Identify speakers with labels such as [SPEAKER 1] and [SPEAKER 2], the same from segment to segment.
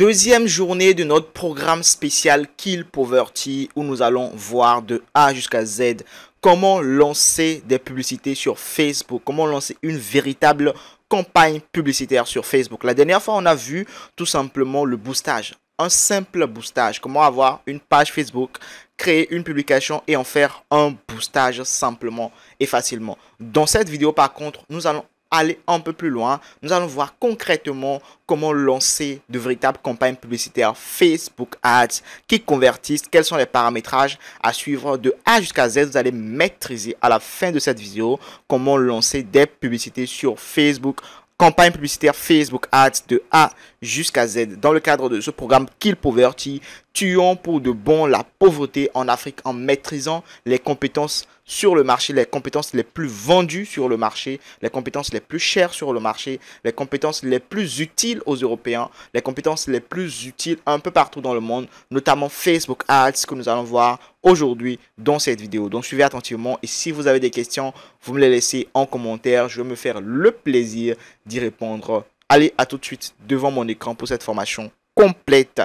[SPEAKER 1] Deuxième journée de notre programme spécial Kill Poverty où nous allons voir de A jusqu'à Z comment lancer des publicités sur Facebook, comment lancer une véritable campagne publicitaire sur Facebook. La dernière fois, on a vu tout simplement le boostage, un simple boostage, comment avoir une page Facebook, créer une publication et en faire un boostage simplement et facilement. Dans cette vidéo, par contre, nous allons aller un peu plus loin. Nous allons voir concrètement comment lancer de véritables campagnes publicitaires Facebook Ads qui convertissent, quels sont les paramétrages à suivre de A jusqu'à Z. Vous allez maîtriser à la fin de cette vidéo comment lancer des publicités sur Facebook Campagnes publicitaires Facebook Ads de A jusqu'à Z dans le cadre de ce programme qu'il Poverty tuons pour de bon la pauvreté en Afrique en maîtrisant les compétences sur le marché, les compétences les plus vendues sur le marché, les compétences les plus chères sur le marché, les compétences les plus utiles aux Européens, les compétences les plus utiles un peu partout dans le monde, notamment Facebook Ads que nous allons voir aujourd'hui dans cette vidéo. Donc suivez attentivement et si vous avez des questions, vous me les laissez en commentaire. Je vais me faire le plaisir d'y répondre. Allez à tout de suite devant mon écran pour cette formation complète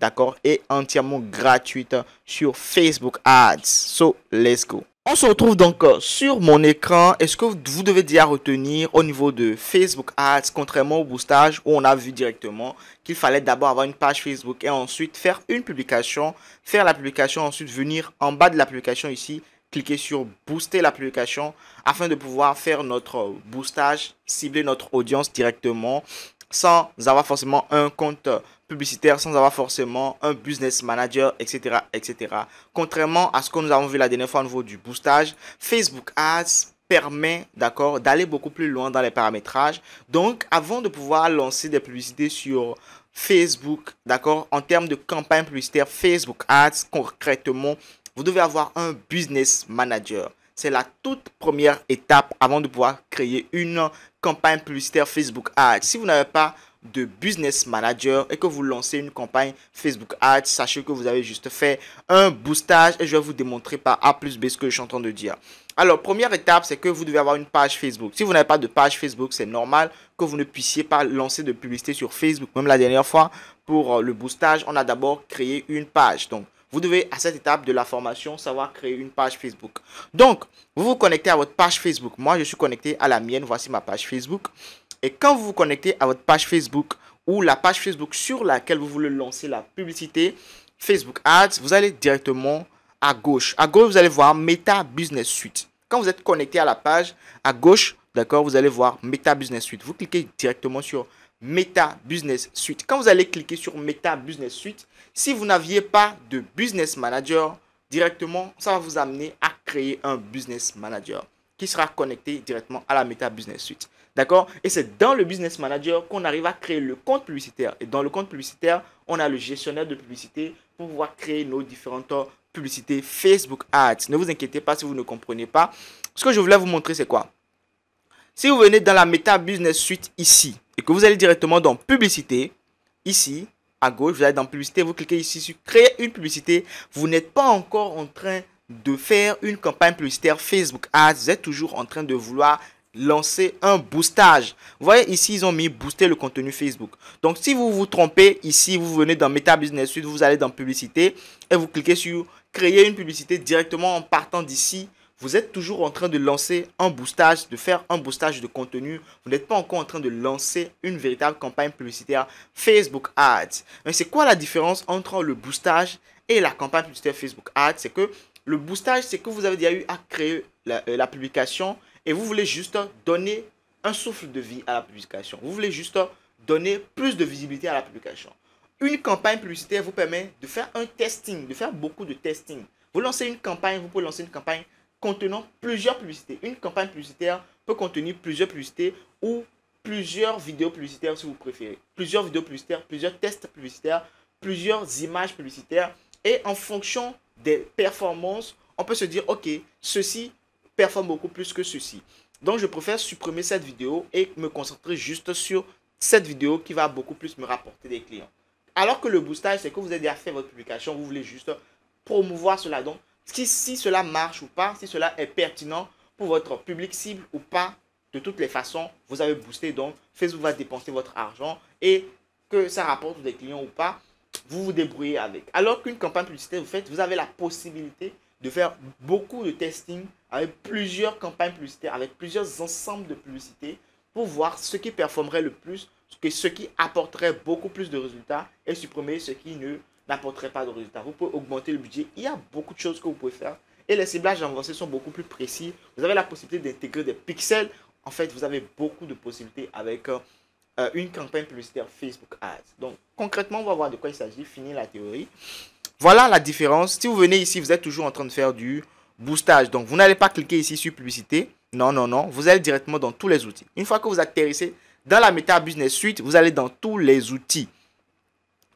[SPEAKER 1] d'accord, et entièrement gratuite sur Facebook Ads. So, let's go. On se retrouve donc euh, sur mon écran. Est-ce que vous devez déjà retenir au niveau de Facebook Ads, contrairement au boostage où on a vu directement qu'il fallait d'abord avoir une page Facebook et ensuite faire une publication, faire la publication, ensuite venir en bas de la publication ici, cliquer sur booster la publication » afin de pouvoir faire notre euh, boostage, cibler notre audience directement sans avoir forcément un compte euh, publicitaire sans avoir forcément un business manager, etc. etc. Contrairement à ce que nous avons vu la dernière fois au niveau du boostage, Facebook Ads permet d'accord d'aller beaucoup plus loin dans les paramétrages. Donc avant de pouvoir lancer des publicités sur Facebook, d'accord, en termes de campagne publicitaire Facebook Ads concrètement, vous devez avoir un business manager. C'est la toute première étape avant de pouvoir créer une campagne publicitaire Facebook Ads. Si vous n'avez pas de business manager et que vous lancez une campagne Facebook Ads, sachez que vous avez juste fait un boostage et je vais vous démontrer par A plus B ce que je suis en train de dire. Alors, première étape, c'est que vous devez avoir une page Facebook. Si vous n'avez pas de page Facebook, c'est normal que vous ne puissiez pas lancer de publicité sur Facebook. Même la dernière fois, pour euh, le boostage, on a d'abord créé une page. Donc, vous devez à cette étape de la formation savoir créer une page Facebook. Donc, vous vous connectez à votre page Facebook. Moi, je suis connecté à la mienne. Voici ma page Facebook. Et quand vous vous connectez à votre page Facebook ou la page Facebook sur laquelle vous voulez lancer la publicité Facebook Ads, vous allez directement à gauche. À gauche, vous allez voir Meta Business Suite. Quand vous êtes connecté à la page, à gauche, d'accord, vous allez voir Meta Business Suite. Vous cliquez directement sur Meta Business Suite. Quand vous allez cliquer sur Meta Business Suite, si vous n'aviez pas de Business Manager, directement, ça va vous amener à créer un Business Manager qui sera connecté directement à la Meta Business Suite. D'accord Et c'est dans le business manager qu'on arrive à créer le compte publicitaire. Et dans le compte publicitaire, on a le gestionnaire de publicité pour pouvoir créer nos différentes publicités Facebook Ads. Ne vous inquiétez pas si vous ne comprenez pas. Ce que je voulais vous montrer, c'est quoi Si vous venez dans la Meta Business Suite ici et que vous allez directement dans Publicité, ici, à gauche, vous allez dans Publicité, vous cliquez ici sur Créer une publicité. Vous n'êtes pas encore en train de faire une campagne publicitaire Facebook Ads. Vous êtes toujours en train de vouloir lancer un boostage. Vous voyez ici, ils ont mis booster le contenu Facebook. Donc si vous vous trompez, ici, vous venez dans Meta Business Suite, vous allez dans publicité et vous cliquez sur créer une publicité directement en partant d'ici. Vous êtes toujours en train de lancer un boostage, de faire un boostage de contenu. Vous n'êtes pas encore en train de lancer une véritable campagne publicitaire Facebook Ads. Mais c'est quoi la différence entre le boostage et la campagne publicitaire Facebook Ads C'est que le boostage, c'est que vous avez déjà eu à créer la, euh, la publication et vous voulez juste donner un souffle de vie à la publication. Vous voulez juste donner plus de visibilité à la publication. Une campagne publicitaire vous permet de faire un testing, de faire beaucoup de testing. Vous lancez une campagne, vous pouvez lancer une campagne contenant plusieurs publicités. Une campagne publicitaire peut contenir plusieurs publicités ou plusieurs vidéos publicitaires si vous préférez. Plusieurs vidéos publicitaires, plusieurs tests publicitaires, plusieurs images publicitaires. Et en fonction des performances, on peut se dire, OK, ceci performe beaucoup plus que ceci. Donc je préfère supprimer cette vidéo et me concentrer juste sur cette vidéo qui va beaucoup plus me rapporter des clients. Alors que le boostage, c'est que vous avez déjà fait votre publication, vous voulez juste promouvoir cela. Donc si, si cela marche ou pas, si cela est pertinent pour votre public cible ou pas, de toutes les façons, vous avez boosté. Donc Facebook va dépenser votre argent et que ça rapporte des clients ou pas, vous vous débrouillez avec. Alors qu'une campagne publicitaire, vous faites, vous avez la possibilité de faire beaucoup de testing, avec plusieurs campagnes publicitaires, avec plusieurs ensembles de publicités pour voir ce qui performerait le plus, ce qui apporterait beaucoup plus de résultats et supprimer ce qui ne n'apporterait pas de résultats. Vous pouvez augmenter le budget. Il y a beaucoup de choses que vous pouvez faire. Et les ciblages avancés sont beaucoup plus précis. Vous avez la possibilité d'intégrer des pixels. En fait, vous avez beaucoup de possibilités avec euh, euh, une campagne publicitaire Facebook Ads. Donc, concrètement, on va voir de quoi il s'agit. Fini la théorie. Voilà la différence. Si vous venez ici, vous êtes toujours en train de faire du boostage. Donc, vous n'allez pas cliquer ici sur publicité. Non, non, non. Vous allez directement dans tous les outils. Une fois que vous atterrissez dans la Meta Business Suite, vous allez dans tous les outils.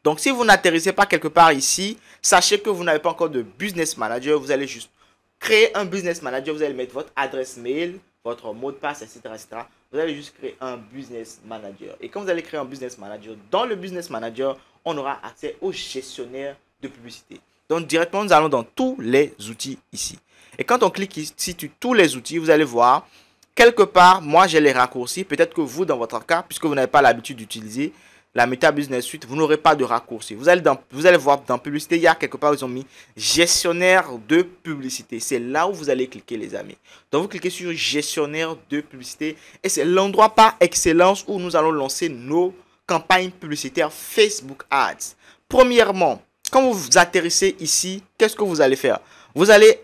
[SPEAKER 1] Donc, si vous n'atterrissez pas quelque part ici, sachez que vous n'avez pas encore de business manager. Vous allez juste créer un business manager. Vous allez mettre votre adresse mail, votre mot de passe, etc. etc. Vous allez juste créer un business manager. Et quand vous allez créer un business manager, dans le business manager, on aura accès au gestionnaire de publicité. Donc, directement, nous allons dans tous les outils ici. Et quand on clique ici sur tous les outils, vous allez voir, quelque part, moi j'ai les raccourcis. Peut-être que vous, dans votre cas, puisque vous n'avez pas l'habitude d'utiliser la Meta Business Suite, vous n'aurez pas de raccourci. Vous allez, vous allez voir dans publicité, il y a quelque part, ils ont mis gestionnaire de publicité. C'est là où vous allez cliquer, les amis. Donc, vous cliquez sur gestionnaire de publicité et c'est l'endroit par excellence où nous allons lancer nos campagnes publicitaires Facebook Ads. Premièrement, quand vous atterrissez ici, qu'est-ce que vous allez faire Vous allez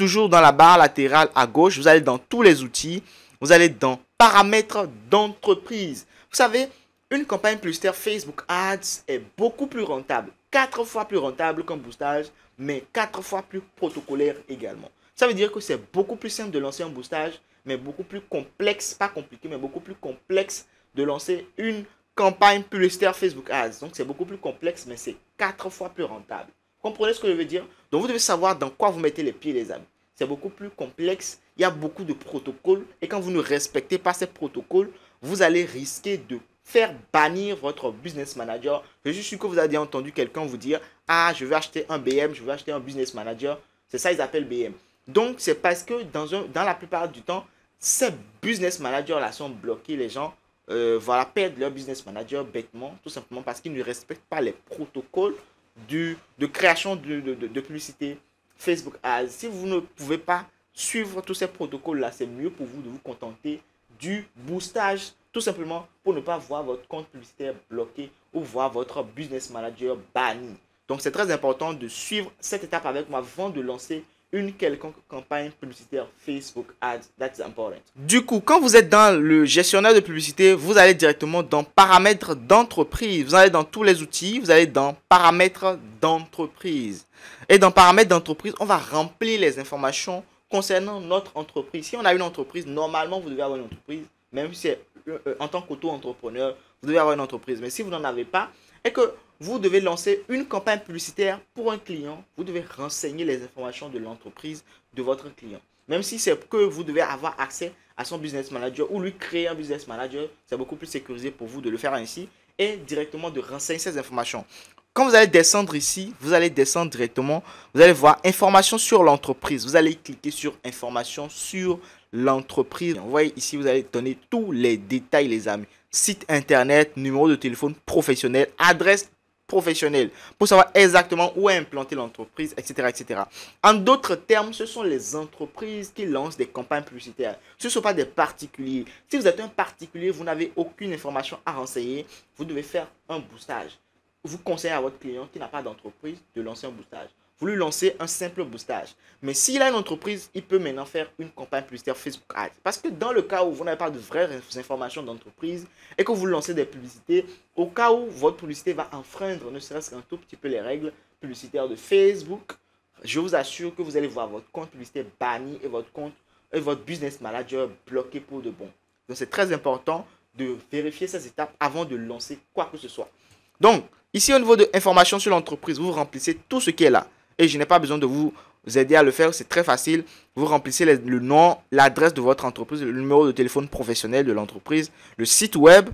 [SPEAKER 1] toujours dans la barre latérale à gauche, vous allez dans tous les outils, vous allez dans paramètres d'entreprise. Vous savez, une campagne publicitaire Facebook Ads est beaucoup plus rentable, Quatre fois plus rentable qu'un boostage, mais quatre fois plus protocolaire également. Ça veut dire que c'est beaucoup plus simple de lancer un boostage, mais beaucoup plus complexe, pas compliqué, mais beaucoup plus complexe de lancer une campagne publicitaire Facebook Ads. Donc c'est beaucoup plus complexe, mais c'est quatre fois plus rentable. Comprenez ce que je veux dire Donc vous devez savoir dans quoi vous mettez les pieds, les amis c'est beaucoup plus complexe. Il y a beaucoup de protocoles. Et quand vous ne respectez pas ces protocoles, vous allez risquer de faire bannir votre business manager. Je suis sûr que vous avez entendu quelqu'un vous dire Ah, je veux acheter un BM, je veux acheter un business manager. C'est ça, ils appellent BM. Donc, c'est parce que dans, un, dans la plupart du temps, ces business managers-là sont bloqués. Les gens euh, voilà, perdent leur business manager bêtement, tout simplement parce qu'ils ne respectent pas les protocoles du, de création de, de publicité, Facebook Ads. Si vous ne pouvez pas suivre tous ces protocoles-là, c'est mieux pour vous de vous contenter du boostage, tout simplement pour ne pas voir votre compte publicitaire bloqué ou voir votre business manager banni. Donc c'est très important de suivre cette étape avec moi avant de lancer une quelconque campagne publicitaire Facebook Ads. That's important. Du coup, quand vous êtes dans le gestionnaire de publicité, vous allez directement dans paramètres d'entreprise. Vous allez dans tous les outils, vous allez dans paramètres d'entreprise. Et dans paramètres d'entreprise, on va remplir les informations concernant notre entreprise. Si on a une entreprise, normalement, vous devez avoir une entreprise, même si c'est euh, en tant qu'auto-entrepreneur, vous devez avoir une entreprise. Mais si vous n'en avez pas, et que vous devez lancer une campagne publicitaire pour un client, vous devez renseigner les informations de l'entreprise de votre client. Même si c'est que vous devez avoir accès à son business manager ou lui créer un business manager, c'est beaucoup plus sécurisé pour vous de le faire ainsi et directement de renseigner ces informations. Quand vous allez descendre ici, vous allez descendre directement, vous allez voir informations sur l'entreprise. Vous allez cliquer sur informations sur l'entreprise. Vous voyez ici, vous allez donner tous les détails, les amis. Site internet, numéro de téléphone professionnel, adresse professionnel pour savoir exactement où est implantée l'entreprise, etc., etc. En d'autres termes, ce sont les entreprises qui lancent des campagnes publicitaires. Ce ne sont pas des particuliers. Si vous êtes un particulier, vous n'avez aucune information à renseigner, vous devez faire un boostage. Vous conseillez à votre client qui n'a pas d'entreprise de lancer un boostage. Vous lui lancer un simple boostage. Mais s'il a une entreprise, il peut maintenant faire une campagne publicitaire Facebook Ads. Parce que dans le cas où vous n'avez pas de vraies informations d'entreprise et que vous lancez des publicités, au cas où votre publicité va enfreindre ne serait-ce qu'un tout petit peu les règles publicitaires de Facebook, je vous assure que vous allez voir votre compte publicité banni et votre compte et votre business manager bloqué pour de bon. Donc c'est très important de vérifier ces étapes avant de lancer quoi que ce soit. Donc ici au niveau de l'information sur l'entreprise, vous remplissez tout ce qui est là et je n'ai pas besoin de vous aider à le faire. C'est très facile. Vous remplissez le nom, l'adresse de votre entreprise, le numéro de téléphone professionnel de l'entreprise, le site web.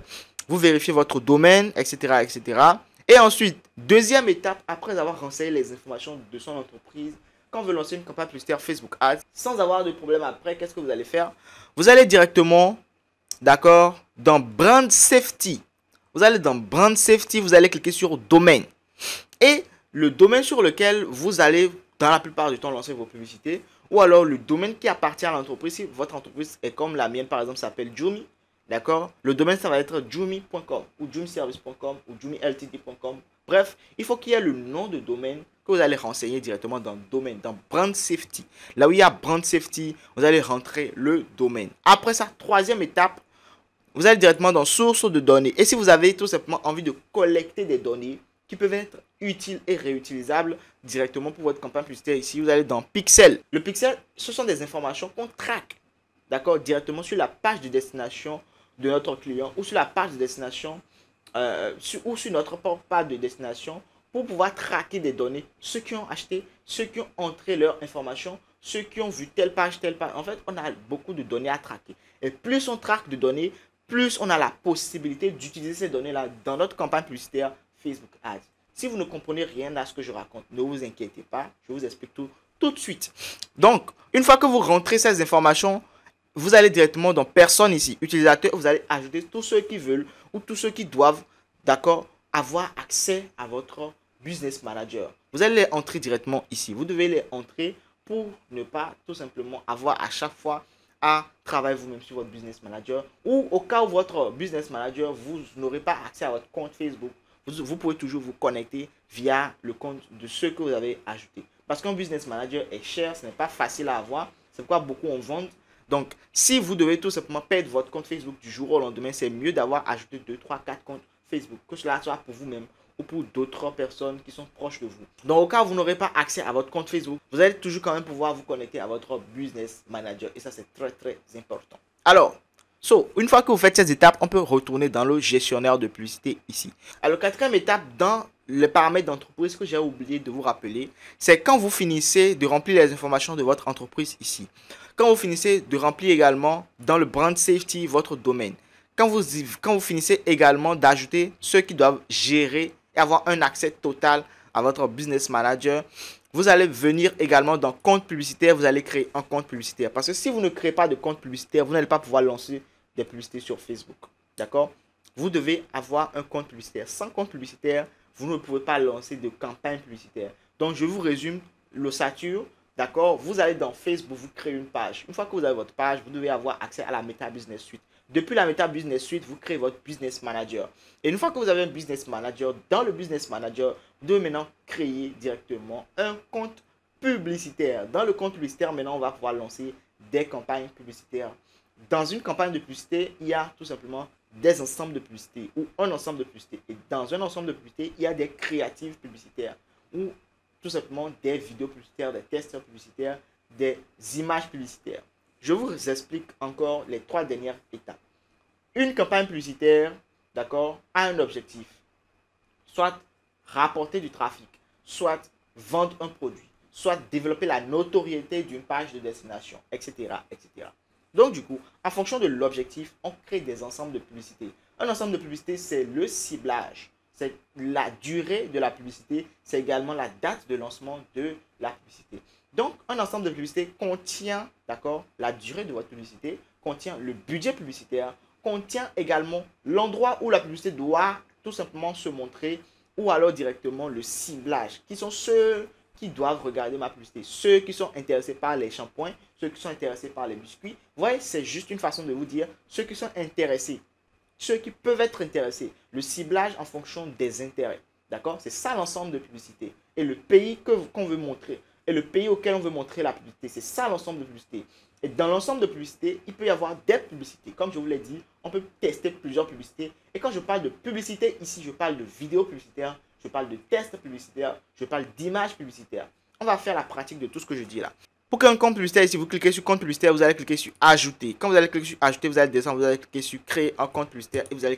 [SPEAKER 1] Vous vérifiez votre domaine, etc., etc. Et ensuite, deuxième étape, après avoir renseigné les informations de son entreprise, quand vous lancez une campagne publicitaire Facebook Ads, sans avoir de problème après, qu'est-ce que vous allez faire Vous allez directement, d'accord, dans Brand Safety. Vous allez dans Brand Safety, vous allez cliquer sur Domaine. Et le domaine sur lequel vous allez, dans la plupart du temps, lancer vos publicités, ou alors le domaine qui appartient à l'entreprise. Si votre entreprise est comme la mienne, par exemple, s'appelle Jumi, d'accord Le domaine, ça va être jumi.com ou jumiservice.com ou jumiltd.com. Bref, il faut qu'il y ait le nom de domaine que vous allez renseigner directement dans le domaine, dans Brand Safety. Là où il y a Brand Safety, vous allez rentrer le domaine. Après ça, troisième étape, vous allez directement dans source de données. Et si vous avez tout simplement envie de collecter des données qui peuvent être utile et réutilisable directement pour votre campagne publicitaire. Ici, vous allez dans Pixel. Le Pixel, ce sont des informations qu'on traque, d'accord, directement sur la page de destination de notre client ou sur la page de destination euh, ou sur notre page de destination pour pouvoir traquer des données, ceux qui ont acheté, ceux qui ont entré leurs informations, ceux qui ont vu telle page, telle page. En fait, on a beaucoup de données à traquer. Et plus on traque de données, plus on a la possibilité d'utiliser ces données-là dans notre campagne publicitaire Facebook Ads. Si vous ne comprenez rien à ce que je raconte, ne vous inquiétez pas, je vous explique tout tout de suite. Donc, une fois que vous rentrez ces informations, vous allez directement dans personne ici, utilisateur, vous allez ajouter tous ceux qui veulent ou tous ceux qui doivent, d'accord, avoir accès à votre business manager. Vous allez les entrer directement ici. Vous devez les entrer pour ne pas tout simplement avoir à chaque fois à travailler vous-même sur votre business manager ou au cas où votre business manager, vous n'aurez pas accès à votre compte Facebook, vous, pouvez toujours vous connecter via le compte de ceux que vous avez ajouté. Parce qu'un business manager est cher, ce n'est pas facile à avoir. C'est pourquoi beaucoup en vendent. Donc, si vous devez tout simplement perdre votre compte Facebook du jour au lendemain, c'est mieux d'avoir ajouté 2, 3, 4 comptes Facebook, que cela soit pour vous-même ou pour d'autres personnes qui sont proches de vous. Donc, au cas où vous n'aurez pas accès à votre compte Facebook, vous allez toujours quand même pouvoir vous connecter à votre business manager. Et ça, c'est très, très important. Alors, So, une fois que vous faites ces étapes, on peut retourner dans le gestionnaire de publicité ici. Alors, quatrième étape dans le paramètre d'entreprise que j'ai oublié de vous rappeler, c'est quand vous finissez de remplir les informations de votre entreprise ici. Quand vous finissez de remplir également dans le brand safety votre domaine. Quand vous, quand vous finissez également d'ajouter ceux qui doivent gérer et avoir un accès total à votre business manager vous allez venir également dans compte publicitaire, vous allez créer un compte publicitaire. Parce que si vous ne créez pas de compte publicitaire, vous n'allez pas pouvoir lancer des publicités sur Facebook. D'accord Vous devez avoir un compte publicitaire. Sans compte publicitaire, vous ne pouvez pas lancer de campagne publicitaire. Donc, je vous résume l'ossature. D'accord Vous allez dans Facebook, vous créez une page. Une fois que vous avez votre page, vous devez avoir accès à la Meta Business Suite. Depuis la Meta Business Suite, vous créez votre business manager. Et une fois que vous avez un business manager, dans le business manager, vous devez maintenant créer directement un compte publicitaire. Dans le compte publicitaire, maintenant, on va pouvoir lancer des campagnes publicitaires. Dans une campagne de publicité, il y a tout simplement des ensembles de publicité ou un ensemble de publicité. Et dans un ensemble de publicité, il y a des créatives publicitaires ou tout simplement des vidéos publicitaires, des tests publicitaires, des images publicitaires. Je vous explique encore les trois dernières étapes. Une campagne publicitaire, d'accord, a un objectif. Soit rapporter du trafic, soit vendre un produit, soit développer la notoriété d'une page de destination, etc., etc. Donc du coup, en fonction de l'objectif, on crée des ensembles de publicité. Un ensemble de publicité, c'est le ciblage, c'est la durée de la publicité, c'est également la date de lancement de la publicité. Donc, un ensemble de publicités contient, d'accord, la durée de votre publicité, contient le budget publicitaire, contient également l'endroit où la publicité doit tout simplement se montrer ou alors directement le ciblage, qui sont ceux qui doivent regarder ma publicité, ceux qui sont intéressés par les shampoings, ceux qui sont intéressés par les biscuits. Vous voyez, c'est juste une façon de vous dire ceux qui sont intéressés, ceux qui peuvent être intéressés, le ciblage en fonction des intérêts. D'accord C'est ça l'ensemble de publicité. Et le pays qu'on veut montrer, et le pays auquel on veut montrer la publicité. C'est ça l'ensemble de publicité. Et dans l'ensemble de publicité, il peut y avoir des publicités. Comme je vous l'ai dit, on peut tester plusieurs publicités. Et quand je parle de publicité, ici, je parle de vidéo publicitaire, je parle de tests publicitaire, je parle d'image publicitaire. On va faire la pratique de tout ce que je dis là. Pour créer un compte publicitaire, si vous cliquez sur compte publicitaire, vous allez cliquer sur ajouter. Quand vous allez cliquer sur ajouter, vous allez descendre, vous allez cliquer sur créer un compte publicitaire et vous allez,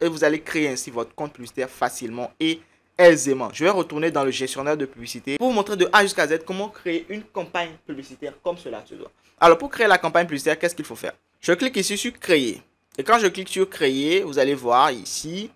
[SPEAKER 1] et vous allez créer ainsi votre compte publicitaire facilement et aisément. Je vais retourner dans le gestionnaire de publicité pour vous montrer de A jusqu'à Z comment créer une campagne publicitaire comme cela se doit. Alors pour créer la campagne publicitaire, qu'est-ce qu'il faut faire Je clique ici sur créer. Et quand je clique sur créer, vous allez voir ici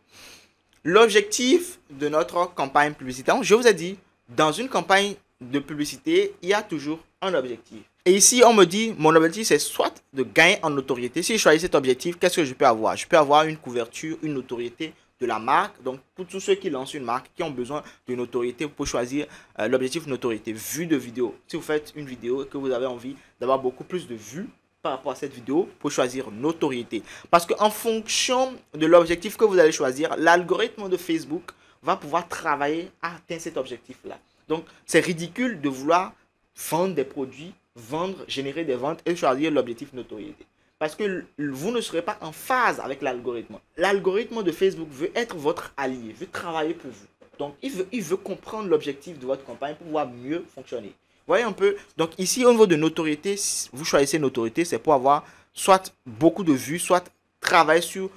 [SPEAKER 1] l'objectif de notre campagne publicitaire. Je vous ai dit, dans une campagne de publicité, il y a toujours un objectif. Et ici, on me dit, mon objectif, c'est soit de gagner en notoriété. Si je choisis cet objectif, qu'est-ce que je peux avoir Je peux avoir une couverture, une notoriété, de la marque. Donc, pour tous ceux qui lancent une marque, qui ont besoin d'une autorité pour choisir euh, l'objectif notoriété, vue de vidéo. Si vous faites une vidéo et que vous avez envie d'avoir beaucoup plus de vues par rapport à cette vidéo, pour choisir notoriété. Parce qu'en fonction de l'objectif que vous allez choisir, l'algorithme de Facebook va pouvoir travailler à atteindre cet objectif-là. Donc, c'est ridicule de vouloir vendre des produits, vendre, générer des ventes et choisir l'objectif notoriété parce que vous ne serez pas en phase avec l'algorithme. L'algorithme de Facebook veut être votre allié, veut travailler pour vous. Donc, il veut, il veut comprendre l'objectif de votre campagne pour pouvoir mieux fonctionner. Voyez un peu. Donc, ici, au niveau de notoriété, vous choisissez notoriété, c'est pour avoir soit beaucoup de vues, soit travailler sur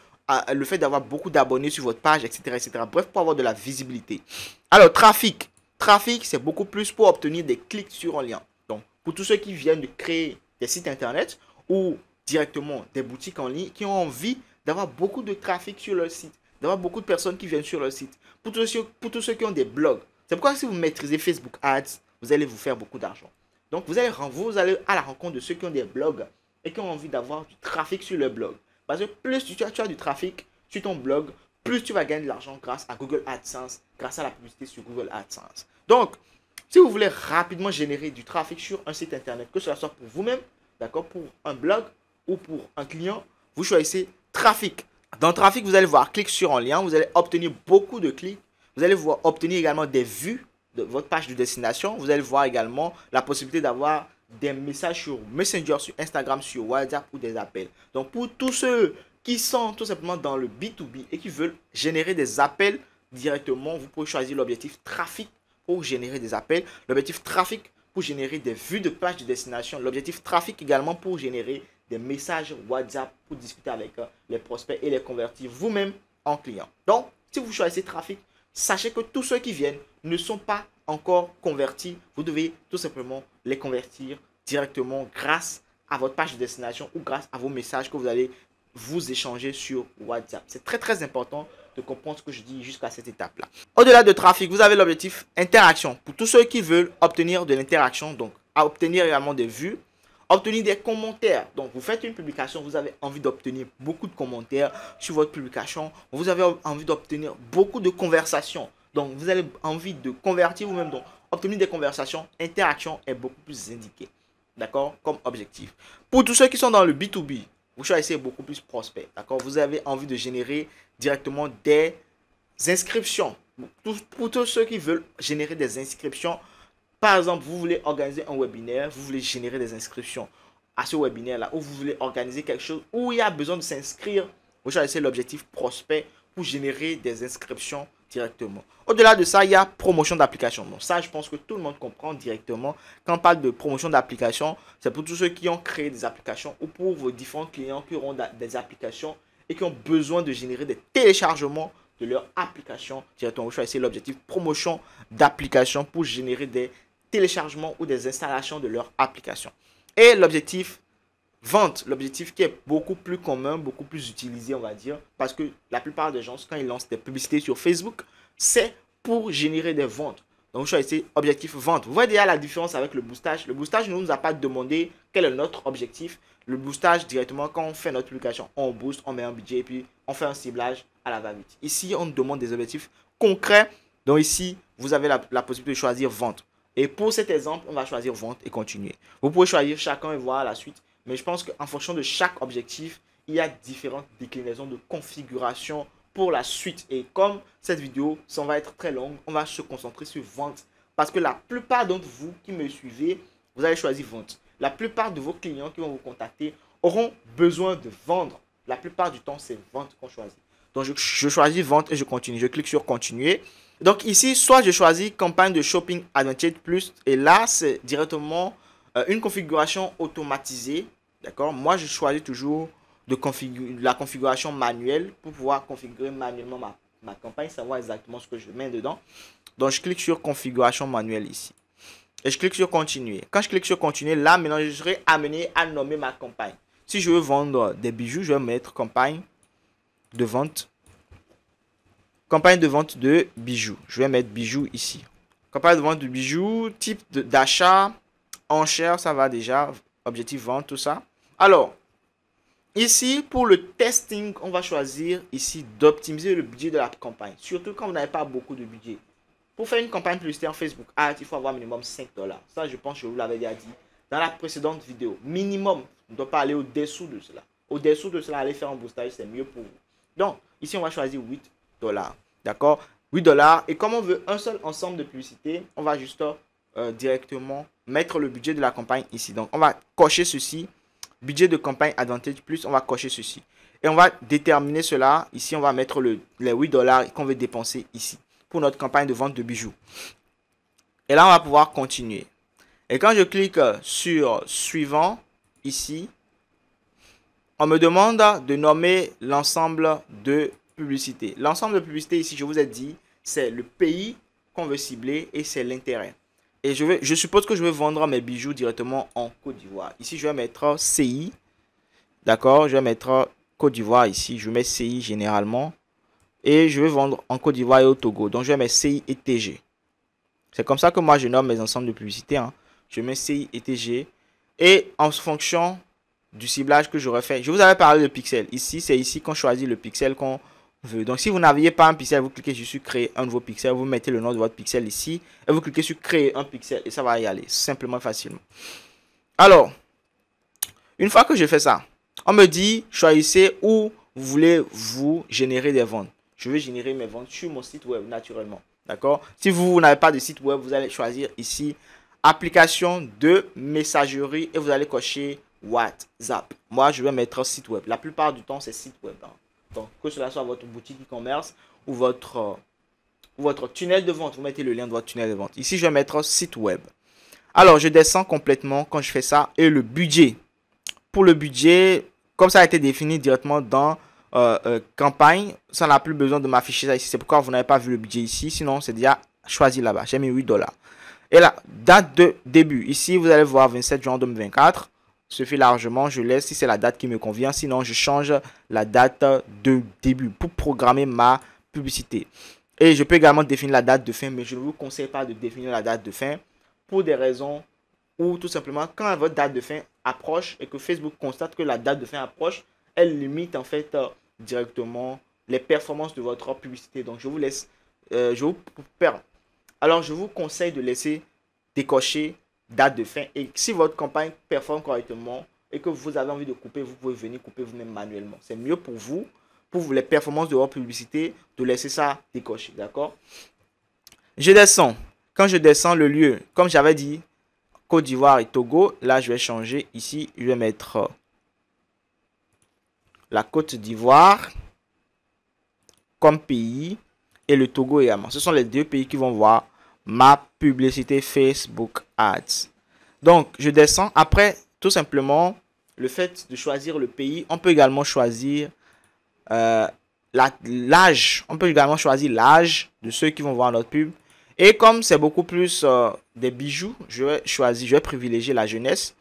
[SPEAKER 1] le fait d'avoir beaucoup d'abonnés sur votre page, etc., etc. Bref, pour avoir de la visibilité. Alors, trafic. Trafic, c'est beaucoup plus pour obtenir des clics sur un lien. Donc, pour tous ceux qui viennent de créer des sites internet ou directement des boutiques en ligne qui ont envie d'avoir beaucoup de trafic sur leur site, d'avoir beaucoup de personnes qui viennent sur leur site. Pour tous ceux, qui ont des blogs, c'est pourquoi si vous maîtrisez Facebook Ads, vous allez vous faire beaucoup d'argent. Donc vous allez, vous allez à la rencontre de ceux qui ont des blogs et qui ont envie d'avoir du trafic sur leur blog. Parce que plus tu as, tu as du trafic sur ton blog, plus tu vas gagner de l'argent grâce à Google AdSense, grâce à la publicité sur Google AdSense. Donc, si vous voulez rapidement générer du trafic sur un site internet, que ce soit pour vous-même, d'accord, pour un blog, ou pour un client, vous choisissez trafic. Dans trafic, vous allez voir clic sur un lien, vous allez obtenir beaucoup de clics. Vous allez voir, obtenir également des vues de votre page de destination. Vous allez voir également la possibilité d'avoir des messages sur Messenger, sur Instagram, sur WhatsApp ou des appels. Donc pour tous ceux qui sont tout simplement dans le B2B et qui veulent générer des appels directement, vous pouvez choisir l'objectif trafic pour générer des appels, l'objectif trafic pour générer des vues de page de destination, l'objectif trafic également pour générer des messages WhatsApp pour discuter avec euh, les prospects et les convertir vous-même en client. Donc, si vous choisissez trafic, sachez que tous ceux qui viennent ne sont pas encore convertis. Vous devez tout simplement les convertir directement grâce à votre page de destination ou grâce à vos messages que vous allez vous échanger sur WhatsApp. C'est très très important de comprendre ce que je dis jusqu'à cette étape-là. Au-delà de trafic, vous avez l'objectif interaction. Pour tous ceux qui veulent obtenir de l'interaction, donc à obtenir également des vues, obtenir des commentaires. Donc, vous faites une publication, vous avez envie d'obtenir beaucoup de commentaires sur votre publication, vous avez envie d'obtenir beaucoup de conversations. Donc, vous avez envie de convertir vous-même. Donc, obtenir des conversations, interaction est beaucoup plus indiqué. D'accord Comme objectif. Pour tous ceux qui sont dans le B2B, vous choisissez beaucoup plus prospect. D'accord Vous avez envie de générer directement des inscriptions. pour tous ceux qui veulent générer des inscriptions par exemple, vous voulez organiser un webinaire, vous voulez générer des inscriptions à ce webinaire-là, ou vous voulez organiser quelque chose où il y a besoin de s'inscrire. vous choisissez l'objectif prospect pour générer des inscriptions directement. Au-delà de ça, il y a promotion d'application. Donc ça, je pense que tout le monde comprend directement. Quand on parle de promotion d'application, c'est pour tous ceux qui ont créé des applications ou pour vos différents clients qui auront des applications et qui ont besoin de générer des téléchargements de leur application directement. Vous choisissez l'objectif promotion d'application pour générer des téléchargement ou des installations de leur application. Et l'objectif vente, l'objectif qui est beaucoup plus commun, beaucoup plus utilisé, on va dire, parce que la plupart des gens, quand ils lancent des publicités sur Facebook, c'est pour générer des ventes. Donc, je choisissez objectif vente. Vous voyez déjà la différence avec le boostage. Le boostage ne nous a pas demandé quel est notre objectif. Le boostage, directement, quand on fait notre publication, on booste, on met un budget, et puis on fait un ciblage à la va-vite. Ici, on demande des objectifs concrets. Donc, ici, vous avez la possibilité de choisir vente. Et pour cet exemple, on va choisir vente et continuer. Vous pouvez choisir chacun et voir la suite. Mais je pense qu'en fonction de chaque objectif, il y a différentes déclinaisons de configuration pour la suite. Et comme cette vidéo, ça va être très longue, on va se concentrer sur vente. Parce que la plupart d'entre vous qui me suivez, vous avez choisi vente. La plupart de vos clients qui vont vous contacter auront besoin de vendre. La plupart du temps, c'est vente qu'on choisit. Donc, je choisis vente et je continue. Je clique sur continuer. Donc ici, soit je choisis campagne de shopping Advantage Plus et là, c'est directement euh, une configuration automatisée. D'accord Moi, je choisis toujours de la configuration manuelle pour pouvoir configurer manuellement ma, ma campagne, savoir exactement ce que je mets dedans. Donc, je clique sur configuration manuelle ici. Et je clique sur continuer. Quand je clique sur continuer, là, maintenant, je serai amené à nommer ma campagne. Si je veux vendre des bijoux, je vais mettre campagne de vente Campagne de vente de bijoux. Je vais mettre bijoux ici. Campagne de vente de bijoux, type d'achat, enchère, ça va déjà. Objectif vente, tout ça. Alors, ici, pour le testing, on va choisir ici d'optimiser le budget de la campagne. Surtout quand vous n'avez pas beaucoup de budget. Pour faire une campagne publicitaire en Facebook ah, il faut avoir minimum 5 dollars. Ça, je pense que je vous l'avais déjà dit dans la précédente vidéo. Minimum. On ne doit pas aller au-dessous de cela. Au-dessous de cela, aller faire un boostage, c'est mieux pour vous. Donc, ici, on va choisir 8 dollars. D'accord 8 dollars. Et comme on veut un seul ensemble de publicité, on va juste euh, directement mettre le budget de la campagne ici. Donc, on va cocher ceci. Budget de campagne Advantage Plus, on va cocher ceci. Et on va déterminer cela. Ici, on va mettre le, les 8 dollars qu'on veut dépenser ici pour notre campagne de vente de bijoux. Et là, on va pouvoir continuer. Et quand je clique euh, sur suivant, ici, on me demande de nommer l'ensemble de publicité. L'ensemble de publicité ici, je vous ai dit, c'est le pays qu'on veut cibler et c'est l'intérêt. Et je, je suppose que je vais vendre mes bijoux directement en Côte d'Ivoire. Ici, je vais mettre CI. D'accord Je vais mettre Côte d'Ivoire ici. Je mets CI généralement. Et je vais vendre en Côte d'Ivoire et au Togo. Donc, je vais mettre CI et TG. C'est comme ça que moi, je nomme mes ensembles de publicité. Hein. Je mets CI et TG. Et en fonction du ciblage que j'aurais fait. Je vous avais parlé de pixels. Ici, c'est ici qu'on choisit le pixel qu'on donc si vous n'aviez pas un pixel, vous cliquez juste sur créer un nouveau pixel, vous mettez le nom de votre pixel ici, et vous cliquez sur créer un pixel, et ça va y aller, simplement, facilement. Alors, une fois que j'ai fait ça, on me dit, choisissez où vous voulez vous générer des ventes. Je veux générer mes ventes sur mon site web, naturellement. D'accord Si vous, n'avez pas de site web, vous allez choisir ici, application de messagerie, et vous allez cocher WhatsApp. Moi, je vais mettre un site web. La plupart du temps, c'est site web. Hein. Donc, que cela soit votre boutique e-commerce ou votre, euh, votre tunnel de vente. Vous mettez le lien de votre tunnel de vente. Ici, je vais mettre site web. Alors, je descends complètement quand je fais ça. Et le budget. Pour le budget, comme ça a été défini directement dans euh, euh, campagne, ça n'a plus besoin de m'afficher ça ici. C'est pourquoi vous n'avez pas vu le budget ici. Sinon, c'est déjà choisi là-bas. J'ai mis 8 dollars. Et là, date de début. Ici, vous allez voir 27 juin 2024 fait largement. Je laisse si c'est la date qui me convient. Sinon, je change la date de début pour programmer ma publicité. Et je peux également définir la date de fin, mais je ne vous conseille pas de définir la date de fin pour des raisons ou tout simplement quand votre date de fin approche et que Facebook constate que la date de fin approche, elle limite en fait euh, directement les performances de votre publicité. Donc je vous laisse, euh, je vous perds. Alors je vous conseille de laisser décocher date de fin. Et si votre campagne performe correctement et que vous avez envie de couper, vous pouvez venir couper vous-même manuellement. C'est mieux pour vous, pour les performances de votre publicité, de laisser ça décocher. D'accord Je descends. Quand je descends le lieu, comme j'avais dit, Côte d'Ivoire et Togo, là je vais changer. Ici, je vais mettre euh, la Côte d'Ivoire comme pays et le Togo et également. Ce sont les deux pays qui vont voir ma publicité Facebook Ads. Donc, je descends. Après, tout simplement, le fait de choisir le pays, on peut également choisir euh, l'âge. On peut également choisir l'âge de ceux qui vont voir notre pub. Et comme c'est beaucoup plus euh, des bijoux, je vais choisir, je vais privilégier la jeunesse.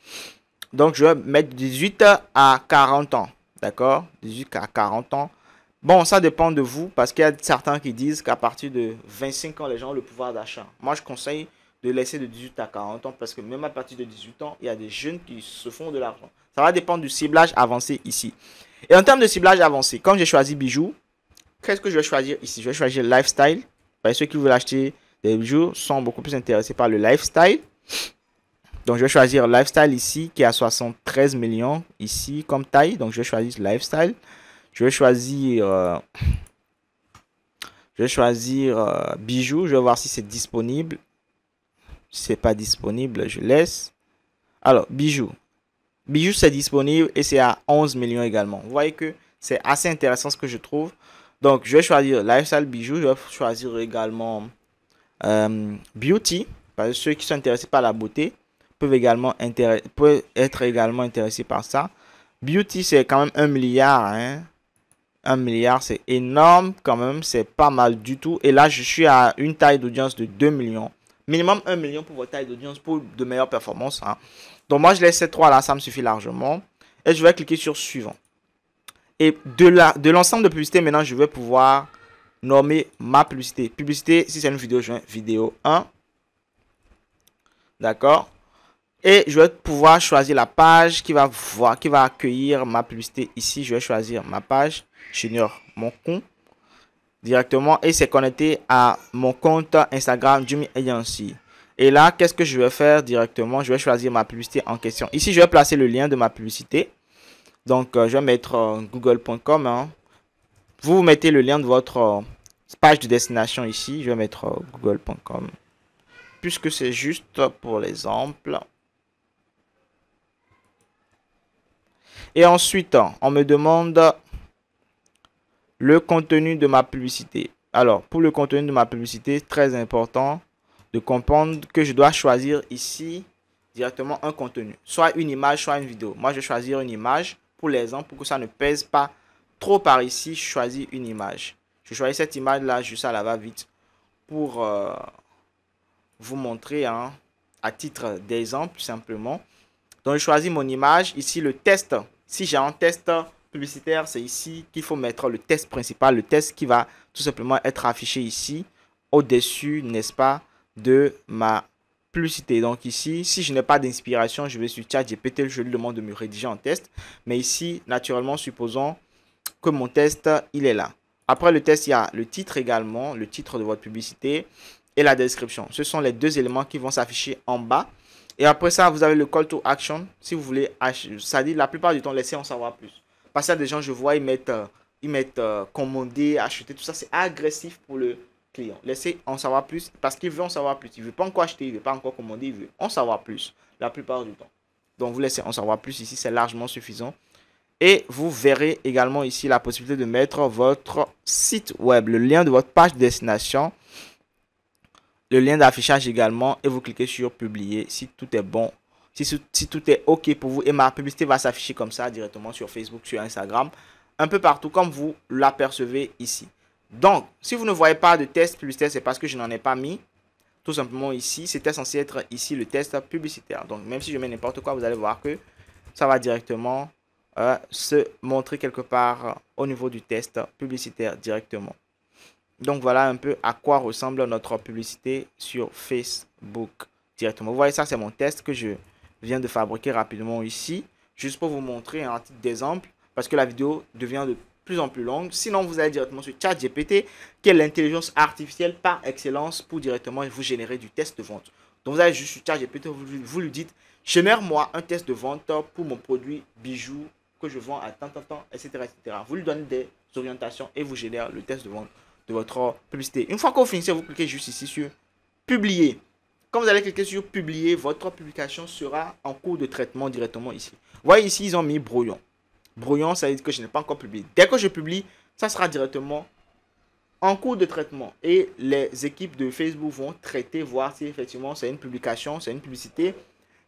[SPEAKER 1] Donc, je vais mettre 18 à 40 ans. D'accord 18 à 40 ans. Bon, ça dépend de vous parce qu'il y a certains qui disent qu'à partir de 25 ans, les gens ont le pouvoir d'achat. Moi, je conseille de laisser de 18 à 40 ans parce que même à partir de 18 ans, il y a des jeunes qui se font de l'argent. Ça va dépendre du ciblage avancé ici. Et en termes de ciblage avancé, comme j'ai choisi bijoux, qu'est-ce que je vais choisir ici Je vais choisir lifestyle. Parce que ceux qui veulent acheter des bijoux sont beaucoup plus intéressés par le lifestyle. Donc, je vais choisir lifestyle ici qui a 73 millions ici comme taille. Donc, je vais choisir lifestyle. Je vais choisir... Euh, je vais choisir euh, bijoux. Je vais voir si c'est disponible. Si c'est pas disponible, je laisse. Alors, bijoux. Bijoux, c'est disponible et c'est à 11 millions également. Vous voyez que c'est assez intéressant ce que je trouve. Donc, je vais choisir lifestyle bijoux. Je vais choisir également euh, beauty. Parce que ceux qui sont intéressés par la beauté peuvent également être également intéressés par ça. Beauty, c'est quand même un milliard. Hein? 1 milliard, c'est énorme quand même, c'est pas mal du tout. Et là, je suis à une taille d'audience de 2 millions. Minimum 1 million pour votre taille d'audience pour de meilleures performances. Hein. Donc moi, je laisse ces trois là, ça me suffit largement. Et je vais cliquer sur suivant. Et de l'ensemble de, de publicité, maintenant, je vais pouvoir nommer ma publicité. Publicité, si c'est une vidéo, je vais vidéo 1. D'accord Et je vais pouvoir choisir la page qui va voir, qui va accueillir ma publicité ici. Je vais choisir ma page j'ignore mon compte directement et c'est connecté à mon compte Instagram Jimmy Agency. Et là, qu'est-ce que je vais faire directement Je vais choisir ma publicité en question. Ici, je vais placer le lien de ma publicité. Donc, euh, je vais mettre euh, google.com. Hein. Vous, mettez le lien de votre euh, page de destination ici. Je vais mettre google.com. Puisque c'est juste pour l'exemple. Et ensuite, on me demande le contenu de ma publicité. Alors, pour le contenu de ma publicité, très important de comprendre que je dois choisir ici directement un contenu, soit une image, soit une vidéo. Moi, je vais choisir une image pour l'exemple, pour que ça ne pèse pas trop par ici. Je choisis une image. Je choisis cette image-là juste à la va-vite pour euh, vous montrer hein, à titre d'exemple, tout simplement. Donc, je choisis mon image. Ici, le test. Si j'ai un test publicitaire, c'est ici qu'il faut mettre le test principal, le test qui va tout simplement être affiché ici, au-dessus, n'est-ce pas, de ma publicité. Donc ici, si je n'ai pas d'inspiration, je vais sur ChatGPT, je lui demande de me rédiger en test. Mais ici, naturellement, supposons que mon test, il est là. Après le test, il y a le titre également, le titre de votre publicité et la description. Ce sont les deux éléments qui vont s'afficher en bas. Et après ça, vous avez le call to action. Si vous voulez, ça dit la plupart du temps, laissez en savoir plus. Parce que des gens, je vois, ils mettent, euh, ils mettent euh, commander, acheter, tout ça. C'est agressif pour le client. Laissez en savoir plus parce qu'il veut en savoir plus. Il veut pas encore acheter, il veut pas encore commander, il veut en savoir plus la plupart du temps. Donc, vous laissez en savoir plus ici, c'est largement suffisant. Et vous verrez également ici la possibilité de mettre votre site web, le lien de votre page destination, le lien d'affichage également. Et vous cliquez sur publier si tout est bon si, tout est OK pour vous, et ma publicité va s'afficher comme ça directement sur Facebook, sur Instagram, un peu partout comme vous l'apercevez ici. Donc, si vous ne voyez pas de test publicitaire, c'est parce que je n'en ai pas mis. Tout simplement ici, c'était censé être ici le test publicitaire. Donc, même si je mets n'importe quoi, vous allez voir que ça va directement euh, se montrer quelque part au niveau du test publicitaire directement. Donc, voilà un peu à quoi ressemble notre publicité sur Facebook directement. Vous voyez, ça, c'est mon test que je vient de fabriquer rapidement ici, juste pour vous montrer un titre d'exemple, parce que la vidéo devient de plus en plus longue. Sinon, vous allez directement sur ChatGPT, qui est l'intelligence artificielle par excellence pour directement vous générer du test de vente. Donc, vous allez juste sur ChatGPT, vous, lui dites, génère-moi un test de vente pour mon produit bijoux que je vends à tant, tant, tant, etc., etc. Vous lui donnez des orientations et vous génère le test de vente de votre publicité. Une fois qu'on vous vous cliquez juste ici sur publier. Quand vous allez cliquer sur publier, votre publication sera en cours de traitement directement ici. Vous voyez ici, ils ont mis brouillon. Brouillon, ça veut dire que je n'ai pas encore publié. Dès que je publie, ça sera directement en cours de traitement. Et les équipes de Facebook vont traiter, voir si effectivement c'est une publication, c'est une publicité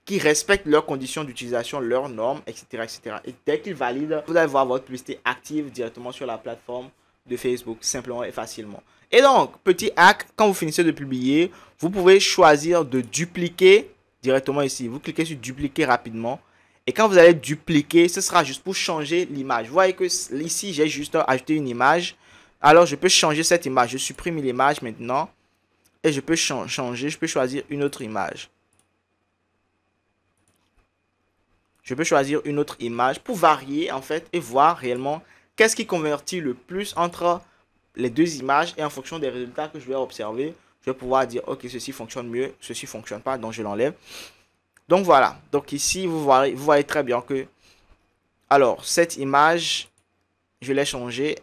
[SPEAKER 1] qui respecte leurs conditions d'utilisation, leurs normes, etc. etc. Et dès qu'ils valident, vous allez voir votre publicité active directement sur la plateforme de Facebook, simplement et facilement. Et donc, petit hack, quand vous finissez de publier, vous pouvez choisir de dupliquer directement ici. Vous cliquez sur dupliquer rapidement. Et quand vous allez dupliquer, ce sera juste pour changer l'image. Vous voyez que ici, j'ai juste ajouté une image. Alors, je peux changer cette image. Je supprime l'image maintenant. Et je peux changer, je peux choisir une autre image. Je peux choisir une autre image pour varier en fait et voir réellement qu'est-ce qui convertit le plus entre les deux images et en fonction des résultats que je vais observer, je vais pouvoir dire ok ceci fonctionne mieux, ceci fonctionne pas, donc je l'enlève. Donc voilà, donc ici vous voyez, vous très bien que alors cette image je l'ai changée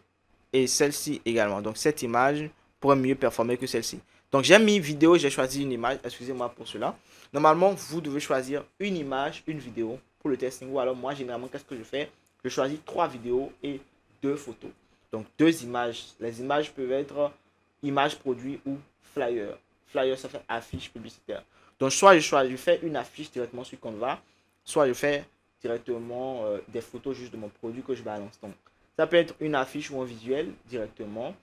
[SPEAKER 1] et celle-ci également. Donc cette image pourrait mieux performer que celle-ci. Donc j'ai mis vidéo, j'ai choisi une image, excusez-moi pour cela. Normalement vous devez choisir une image, une vidéo pour le testing ou alors moi généralement qu'est-ce que je fais Je choisis trois vidéos et deux photos. Donc deux images. Les images peuvent être images produit ou flyer. Flyer, ça fait affiche publicitaire. Donc soit je, fais une affiche directement sur Canva, soit je fais directement euh, des photos juste de mon produit que je balance. Donc ça peut être une affiche ou un visuel directement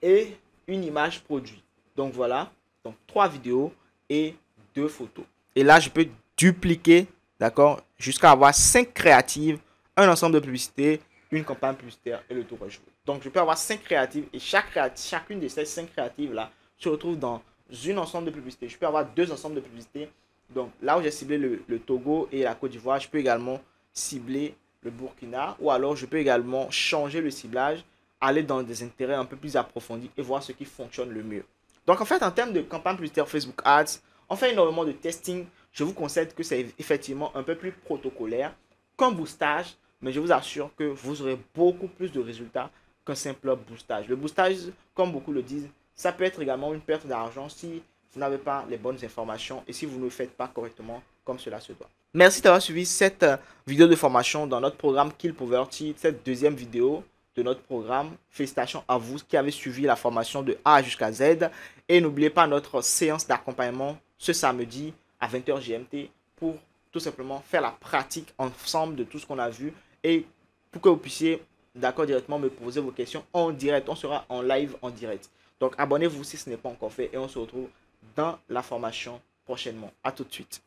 [SPEAKER 1] et une image produit. Donc voilà, donc trois vidéos et deux photos. Et là, je peux dupliquer, d'accord, jusqu'à avoir cinq créatives, un ensemble de publicités, une campagne publicitaire et le tour est Donc je peux avoir cinq créatives et chaque créative, chacune de ces cinq créatives-là se retrouve dans une ensemble de publicités. Je peux avoir deux ensembles de publicités. Donc là où j'ai ciblé le, Togo et la Côte d'Ivoire, je peux également cibler le Burkina ou alors je peux également changer le ciblage, aller dans des intérêts un peu plus approfondis et voir ce qui fonctionne le mieux. Donc en fait, en termes de campagne publicitaire Facebook Ads, on fait énormément de testing. Je vous conseille que c'est effectivement un peu plus protocolaire. qu'un boostage mais je vous assure que vous aurez beaucoup plus de résultats qu'un simple boostage. Le boostage, comme beaucoup le disent, ça peut être également une perte d'argent si vous n'avez pas les bonnes informations et si vous ne le faites pas correctement comme cela se doit. Merci d'avoir suivi cette euh, vidéo de formation dans notre programme Kill Poverty, cette deuxième vidéo de notre programme. Félicitations à vous qui avez suivi la formation de A jusqu'à Z. Et n'oubliez pas notre séance d'accompagnement ce samedi à 20h GMT pour tout simplement faire la pratique ensemble de tout ce qu'on a vu et pour que vous puissiez d'accord directement me poser vos questions en direct. On sera en live en direct. Donc abonnez-vous si ce n'est pas encore fait et on se retrouve dans la formation prochainement. À tout de suite.